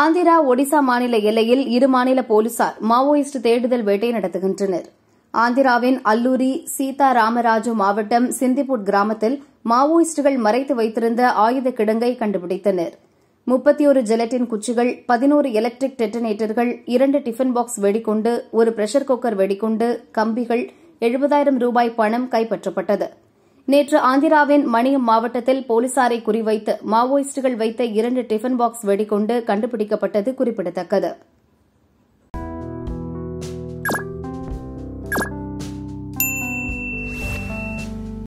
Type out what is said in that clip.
ஆந்திரா ஒடிசா மாநில எல்லையில் இரு மாநில போலீசார் மாவோயிஸ்ட் தேடுதல் வேட்டை நடத்துகின்றனர் ஆந்திராவின் அல்லூரி சீதா ராமராஜு மாவட்டம் சிந்திபுட் கிராமத்தில் மாவோயிஸ்டுகள் மறைத்து வைத்திருந்த ஆயுத கிடங்கை கண்டுபிடித்தனர் ஒரு ஜெலட்டின் குச்சிகள் பதினோரு எலக்ட்ரிக் டெட்டனேட்டர்கள் இரண்டு டிஃபன் பாக்ஸ் வெடிகுண்டு ஒரு பிரஷர் குக்கர் வெடிகுண்டு கம்பிகள் எழுபதாயிரம் ரூபாய் பணம் கைப்பற்றப்பட்டது நேற்று ஆந்திராவின் மணியம் மாவட்டத்தில் போலீசாரை குறிவைத்து மாவோயிஸ்டுகள் வைத்த இரண்டு டிஃபன் பாக்ஸ் வெடிகொண்டு கண்டுபிடிக்கப்பட்டது குறிப்பிடத்தக்கது